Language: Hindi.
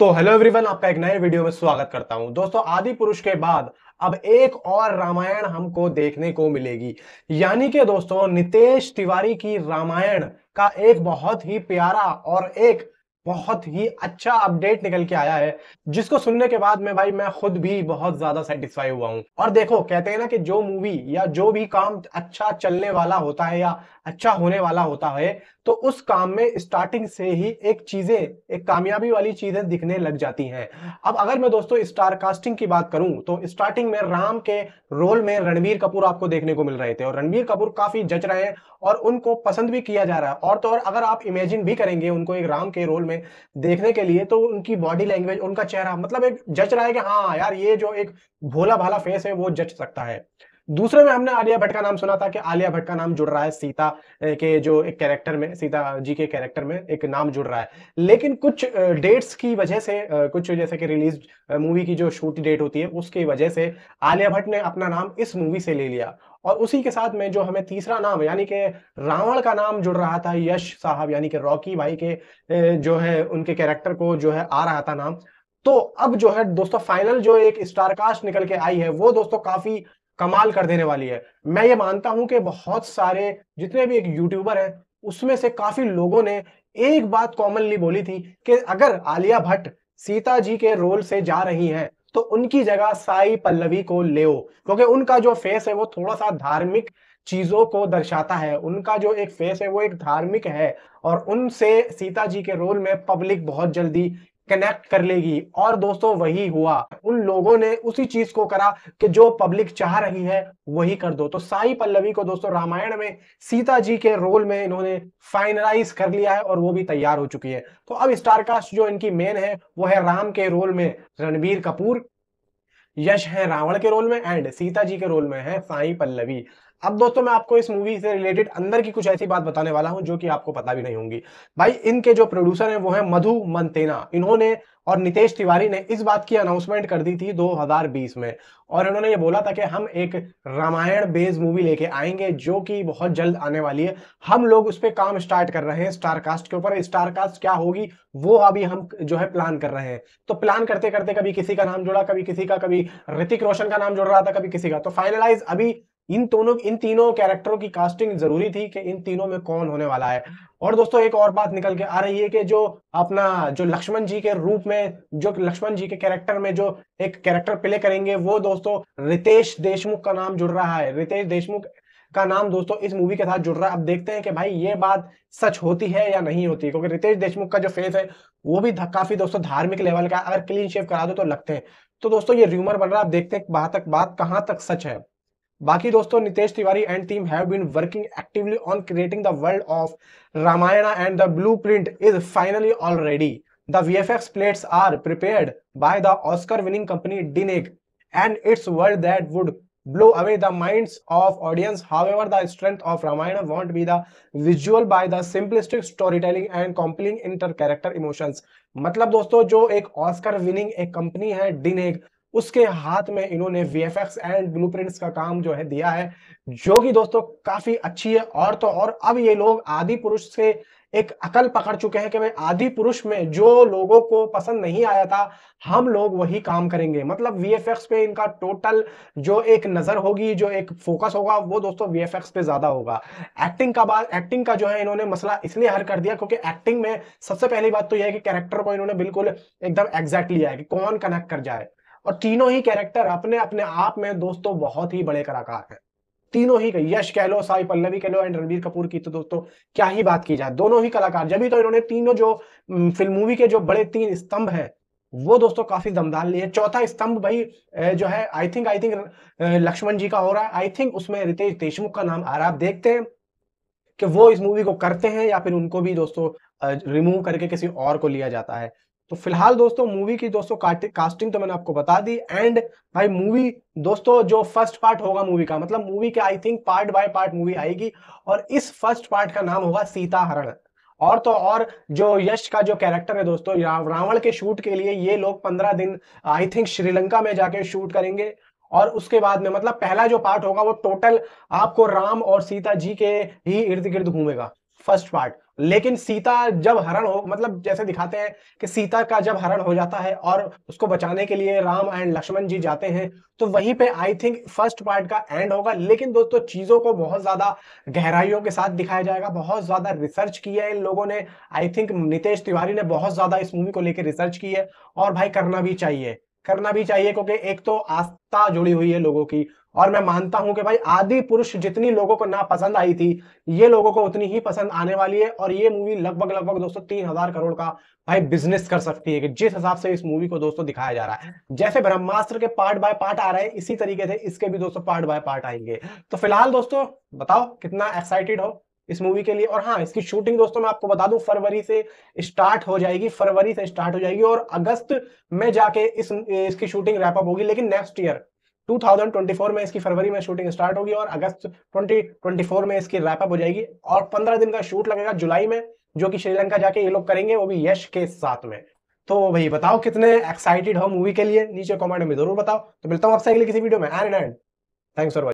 तो हेलो एवरीवन आपका एक नए वीडियो में स्वागत करता हूं दोस्तों आदि पुरुष के बाद अब एक और रामायण हमको देखने को मिलेगी यानी कि दोस्तों नितेश तिवारी की रामायण का एक बहुत ही प्यारा और एक बहुत ही अच्छा अपडेट निकल के आया है जिसको सुनने के बाद में भाई मैं खुद भी बहुत ज्यादा सेटिस्फाई हुआ हूँ और देखो कहते हैं ना कि जो मूवी या जो भी काम अच्छा चलने वाला होता है या अच्छा होने वाला होता है तो उस काम में स्टार्टिंग से ही एक चीजें एक कामयाबी वाली चीजें दिखने लग जाती हैं अब अगर मैं दोस्तों स्टार कास्टिंग की बात करूं तो स्टार्टिंग में राम के रोल में रणबीर कपूर आपको देखने को मिल रहे थे और रणबीर कपूर काफी जच रहे हैं और उनको पसंद भी किया जा रहा है और तो और अगर आप इमेजिन भी करेंगे उनको एक राम के रोल में देखने के लिए तो उनकी बॉडी लैंग्वेज उनका चेहरा मतलब एक जच रहा है कि हाँ यार ये जो एक भोला भाला फेस है वो जच सकता है दूसरे में हमने आलिया भट्ट का नाम सुना था कि आलिया भट्ट का नाम जुड़ रहा है सीता के जो एक कैरेक्टर में सीता जी के कैरेक्टर में एक नाम जुड़ रहा है लेकिन कुछ डेट्स की वजह से कुछ जैसे कि रिलीज मूवी की जो शूट डेट होती है उसकी वजह से आलिया भट्ट ने अपना नाम इस मूवी से ले लिया और उसी के साथ में जो हमें तीसरा नाम यानी कि रावण का नाम जुड़ रहा था यश साहब यानी कि रॉकी भाई के जो है उनके कैरेक्टर को जो है आ रहा था नाम तो अब जो है दोस्तों फाइनल जो एक स्टार कास्ट निकल के आई है वो दोस्तों काफी कमाल कर देने वाली है मैं ये मानता हूं कि बहुत सारे जितने भी एक यूट्यूबर हैं उसमें से काफी लोगों ने एक बात कॉमनली बोली थी कि अगर आलिया भट्ट सीता जी के रोल से जा रही हैं तो उनकी जगह साई पल्लवी को ले क्योंकि उनका जो फेस है वो थोड़ा सा धार्मिक चीजों को दर्शाता है उनका जो एक फेस है वो एक धार्मिक है और उनसे सीता जी के रोल में पब्लिक बहुत जल्दी कनेक्ट कर लेगी और दोस्तों वही हुआ उन लोगों ने उसी चीज को करा कि जो पब्लिक चाह रही है वही कर दो तो साई पल्लवी को दोस्तों रामायण में सीता जी के रोल में इन्होंने फाइनलाइज कर लिया है और वो भी तैयार हो चुकी है तो अब स्टारकास्ट जो इनकी मेन है वो है राम के रोल में रणबीर कपूर यश है रावण के रोल में एंड सीता जी के रोल में है साई पल्लवी अब दोस्तों मैं आपको इस मूवी से रिलेटेड अंदर की कुछ ऐसी बात बताने वाला हूं जो कि आपको पता भी नहीं होंगी भाई इनके जो प्रोड्यूसर हैं वो है मधु मंतेना इन्होंने और नितेश तिवारी ने इस बात की अनाउंसमेंट कर दी थी 2020 में और उन्होंने ये बोला था कि हम एक रामायण बेस मूवी लेके आएंगे जो कि बहुत जल्द आने वाली है हम लोग उस पर काम स्टार्ट कर रहे हैं स्टारकास्ट के ऊपर स्टारकास्ट क्या होगी वो अभी हम जो है प्लान कर रहे हैं तो प्लान करते करते कभी किसी का नाम जोड़ा कभी किसी का कभी ऋतिक रोशन का नाम जोड़ रहा था कभी किसी का तो फाइनलाइज अभी इन दोनों इन तीनों कैरेक्टरों की कास्टिंग जरूरी थी कि इन तीनों में कौन होने वाला है और दोस्तों एक और बात निकल के आ रही है कि जो अपना जो लक्ष्मण जी के रूप में जो लक्ष्मण जी के कैरेक्टर में जो एक कैरेक्टर प्ले करेंगे वो दोस्तों रितेश देशमुख का नाम जुड़ रहा है रितेश देशमुख का नाम दोस्तों इस मूवी के साथ जुड़ रहा है अब देखते हैं कि भाई ये बात सच होती है या नहीं होती क्योंकि रितेश देशमुख का जो फेस है वो भी काफी दोस्तों धार्मिक लेवल का अगर क्लीन शेव करा दो तो लगते हैं तो दोस्तों ये र्यूमर बन रहा है अब देखते हैं बात तक बात कहां तक सच है बाकी दोस्तों Nitesh Tiwari and team have been working actively on creating the world of Ramayana and the blueprint is finally already the VFX plates are prepared by the Oscar winning company DNEG and its world that would blow away the minds of audience however the strength of ramayana won't be the visual by the simplistic storytelling and compelling inter character emotions मतलब दोस्तों जो एक ऑस्कर विनिंग एक कंपनी है डिनेक उसके हाथ में इन्होंने V F X and blue का काम जो है दिया है जो कि दोस्तों काफी अच्छी है और तो और अब ये लोग आदि पुरुष से एक अकल पकड़ चुके हैं कि भाई आदि पुरुष में जो लोगों को पसंद नहीं आया था हम लोग वही काम करेंगे मतलब वी पे इनका टोटल जो एक नजर होगी जो एक फोकस होगा वो दोस्तों वी पे ज्यादा होगा एक्टिंग का बात एक्टिंग का जो है इन्होंने मसला इसलिए हल कर दिया क्योंकि एक्टिंग में सबसे पहली बात तो यह है कि कैरेक्टर को इन्होंने बिल्कुल एकदम एग्जैक्ट लिया है कि कौन कनेक्ट कर जाए और तीनों ही कैरेक्टर अपने अपने आप में दोस्तों बहुत ही बड़े कलाकार हैं तीनों ही यश कह लो साई पल्लवी कह लो एंड रणबीर कपूर की तो दोस्तों क्या ही बात की जाए दोनों ही कलाकार जब भी तो इन्होंने तीनों जो फिल्म मूवी के जो बड़े तीन स्तंभ हैं वो दोस्तों काफी दमदार लिए चौथा स्तंभ भाई जो है I think I think Lakshman ji का हो रहा है आई थिंक उसमें रितेश देशमुख का नाम आ रहा है आप देखते हैं कि वो इस मूवी को करते हैं या फिर उनको भी दोस्तों रिमूव करके किसी और को लिया जाता है तो फिलहाल दोस्तों मूवी की दोस्तों कास्टिंग तो मैंने आपको बता दी एंड भाई मूवी दोस्तों जो फर्स्ट पार्ट होगा मूवी का मतलब मूवी के I think part by part movie आएगी और इस फर्स्ट पार्ट का नाम होगा सीता हरण और तो और जो यश का जो कैरेक्टर है दोस्तों रावण के शूट के लिए ये लोग पंद्रह दिन आई थिंक श्रीलंका में जाके शूट करेंगे और उसके बाद में मतलब पहला जो पार्ट होगा वो टोटल आपको राम और सीता जी के ही इर्द गिर्द घूमेगा फर्स्ट पार्ट लेकिन सीता जब हरण हो मतलब जैसे दिखाते हैं कि सीता का जब हरण हो जाता है और उसको बचाने के लिए राम एंड लक्ष्मण जी जाते हैं तो वहीं पे आई थिंक फर्स्ट पार्ट का एंड होगा लेकिन दोस्तों चीज़ों को बहुत ज़्यादा गहराइयों के साथ दिखाया जाएगा बहुत ज़्यादा रिसर्च की है इन लोगों ने आई थिंक नितेश तिवारी ने बहुत ज़्यादा इस मूवी को लेकर रिसर्च की है और भाई करना भी चाहिए करना भी चाहिए क्योंकि एक तो आस्था जुड़ी हुई है लोगों की और मैं मानता हूं कि भाई आदि पुरुष जितनी लोगों को ना पसंद आई थी ये लोगों को उतनी ही पसंद आने वाली है और ये मूवी लगभग लगभग दोस्तों तीन हजार करोड़ का भाई बिजनेस कर सकती है कि जिस हिसाब से इस मूवी को दोस्तों दिखाया जा रहा है जैसे ब्रह्मास्त्र के पार्ट बाय पार्ट आ रहे हैं इसी तरीके से इसके भी दोस्तों पार्ट बाय पार्ट आएंगे तो फिलहाल दोस्तों बताओ कितना एक्साइटेड हो इस मूवी के लिए और हाँ इसकी शूटिंग दोस्तों मैं आपको बता दूं फरवरी से स्टार्ट हो जाएगी फरवरी से स्टार्ट हो जाएगी और अगस्त में जाके इस इसकी शूटिंग रैपअप होगी लेकिन नेक्स्ट ईयर 2024 में इसकी फरवरी में शूटिंग स्टार्ट होगी और अगस्त 2024 में इसकी रैपअप हो जाएगी और 15 दिन का शूट लगेगा जुलाई में जो कि श्रीलंका जाके ये लोग करेंगे वो भी यश के साथ में तो भाई बताओ कितने एक्साइटेड हो मूवी के लिए नीचे कॉमेंट में जरूर बताओ तो मिलता हूँ आपसे अगले किसी वीडियो में एंड एंड थैंक्स फॉर